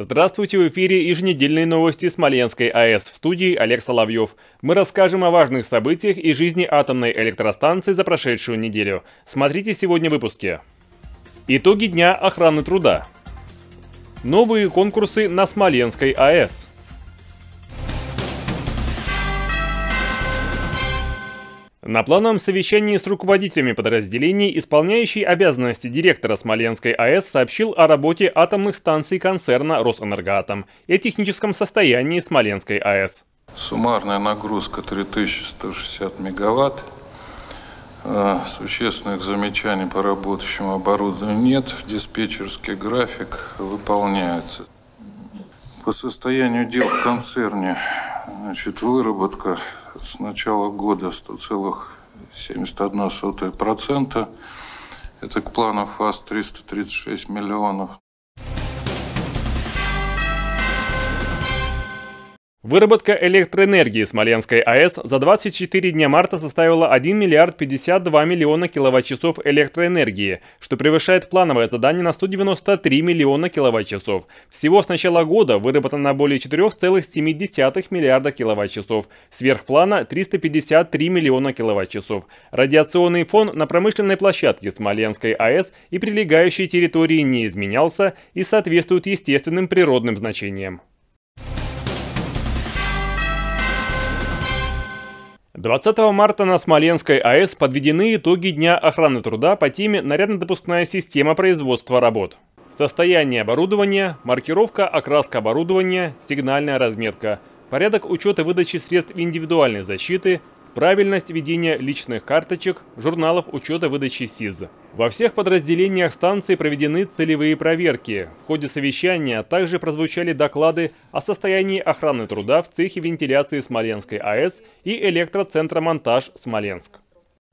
Здравствуйте, в эфире еженедельные новости Смоленской АЭС. В студии Олег Соловьев. Мы расскажем о важных событиях и жизни атомной электростанции за прошедшую неделю. Смотрите сегодня в выпуске. Итоги дня охраны труда. Новые конкурсы на Смоленской АЭС. На плановом совещании с руководителями подразделений, исполняющий обязанности директора Смоленской АЭС сообщил о работе атомных станций концерна «Росэнергоатом» и о техническом состоянии Смоленской АЭС. Суммарная нагрузка 3160 мегаватт. Э, существенных замечаний по работающему оборудованию нет. Диспетчерский график выполняется. По состоянию дел в концерне значит, выработка с начала года 100,71%. Это к плану ФАС 336 миллионов. Выработка электроэнергии Смоленской АЭС за 24 дня марта составила 1 миллиард 52 миллиона киловатт-часов электроэнергии, что превышает плановое задание на 193 миллиона киловатт-часов. Всего с начала года выработано более 4,7 миллиарда киловатт-часов, сверх плана 353 миллиона киловатт-часов. Радиационный фон на промышленной площадке Смоленской АЭС и прилегающей территории не изменялся и соответствует естественным природным значениям. 20 марта на Смоленской АЭС подведены итоги Дня охраны труда по теме «Нарядно-допускная система производства работ». Состояние оборудования, маркировка, окраска оборудования, сигнальная разметка, порядок учета выдачи средств индивидуальной защиты, правильность ведения личных карточек, журналов учета выдачи СИЗ. Во всех подразделениях станции проведены целевые проверки. В ходе совещания также прозвучали доклады о состоянии охраны труда в цехе вентиляции Смоленской АЭС и электроцентра «Монтаж Смоленск».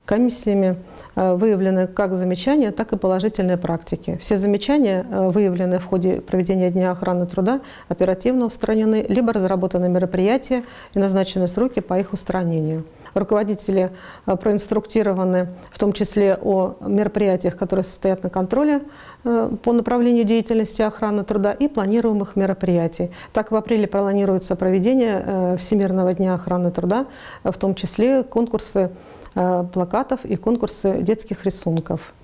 Комиссиями э, выявлены как замечания, так и положительные практики. Все замечания, э, выявленные в ходе проведения Дня охраны труда, оперативно устранены, либо разработаны мероприятия и назначены сроки по их устранению руководители э, проинструктированы, в том числе о мероприятиях, которые состоят на контроле э, по направлению деятельности охраны труда и планируемых мероприятий. Так, в апреле планируется проведение э, Всемирного дня охраны труда, в том числе конкурсы плакатов и конкурсы детских рисунков.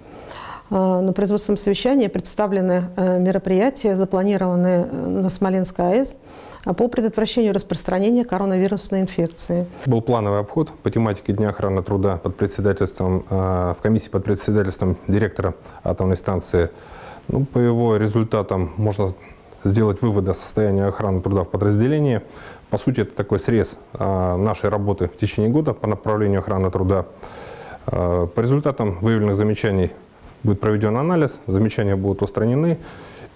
На производственном совещании представлены мероприятия, запланированные на Смоленской АЭС. А по предотвращению распространения коронавирусной инфекции. Был плановый обход по тематике Дня охраны труда под председательством, а, в комиссии под председательством директора атомной станции. Ну, по его результатам можно сделать выводы о состоянии охраны труда в подразделении. По сути, это такой срез а, нашей работы в течение года по направлению охраны труда. По результатам выявленных замечаний будет проведен анализ, замечания будут устранены.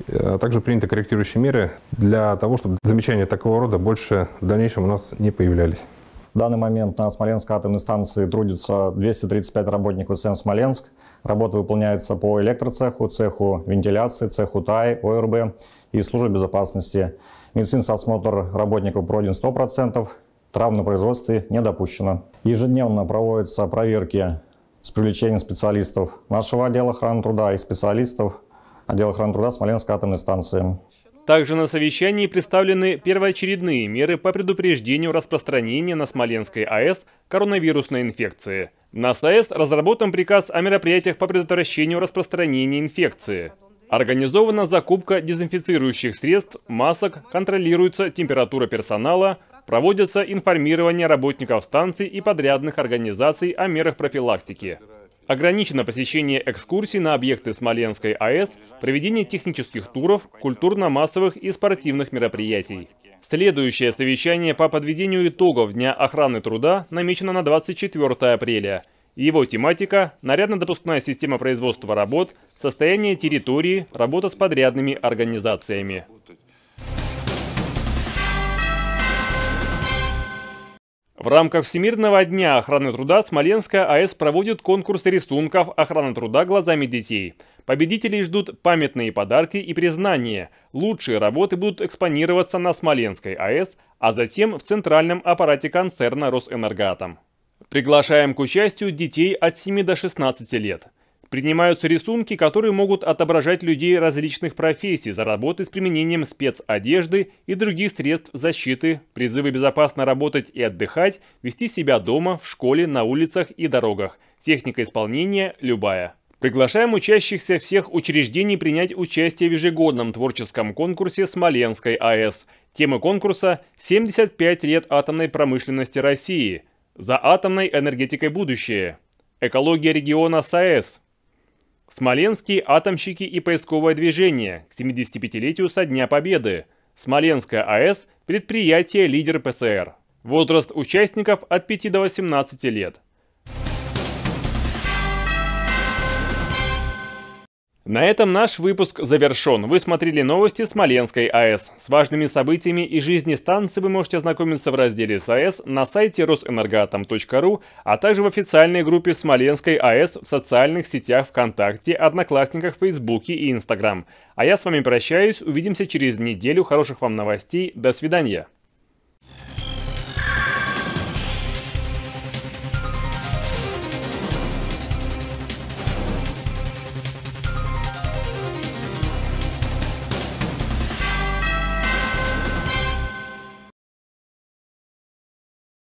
Э, также приняты корректирующие меры для того, чтобы замечания такого рода больше в дальнейшем у нас не появлялись. В данный момент на Смоленской атомной станции трудится 235 работников СМ «Смоленск». Работа выполняется по электроцеху, цеху вентиляции, цеху ТАИ, ОРБ и службе безопасности. Медицинский осмотр работников пройден 100%, травм на производстве не допущено. Ежедневно проводятся проверки с привлечением специалистов нашего отдела охраны труда и специалистов отдел охраны труда Смоленской атомной станции. Также на совещании представлены первоочередные меры по предупреждению распространения на Смоленской АЭС коронавирусной инфекции. На АЭС разработан приказ о мероприятиях по предотвращению распространения инфекции. Организована закупка дезинфицирующих средств, масок, контролируется температура персонала, проводится информирование работников станций и подрядных организаций о мерах профилактики. Ограничено посещение экскурсий на объекты Смоленской АЭС, проведение технических туров, культурно-массовых и спортивных мероприятий. Следующее совещание по подведению итогов Дня охраны труда намечено на 24 апреля. Его тематика – нарядно-допускная система производства работ, состояние территории, работа с подрядными организациями. В рамках Всемирного дня охраны труда Смоленская АЭС проводит конкурс рисунков «Охрана труда глазами детей. Победителей ждут памятные подарки и признания. Лучшие работы будут экспонироваться на Смоленской АЭС, а затем в центральном аппарате концерна «Росэнергатом». Приглашаем к участию детей от 7 до 16 лет. Принимаются рисунки, которые могут отображать людей различных профессий за работы с применением спецодежды и других средств защиты, призывы безопасно работать и отдыхать, вести себя дома, в школе, на улицах и дорогах. Техника исполнения любая. Приглашаем учащихся всех учреждений принять участие в ежегодном творческом конкурсе Смоленской АЭС. Тема конкурса «75 лет атомной промышленности России». За атомной энергетикой будущее. Экология региона САЭС. А Смоленские атомщики и поисковое движение к 75-летию со Дня Победы. Смоленская АЭС – предприятие «Лидер ПСР». Возраст участников от 5 до 18 лет. На этом наш выпуск завершен. Вы смотрели новости Смоленской АЭС. С важными событиями и жизни станции вы можете ознакомиться в разделе с АЭС на сайте росэнергоатом.ру, а также в официальной группе Смоленской АЭС в социальных сетях ВКонтакте, Одноклассниках, Фейсбуке и Инстаграм. А я с вами прощаюсь, увидимся через неделю. Хороших вам новостей, до свидания.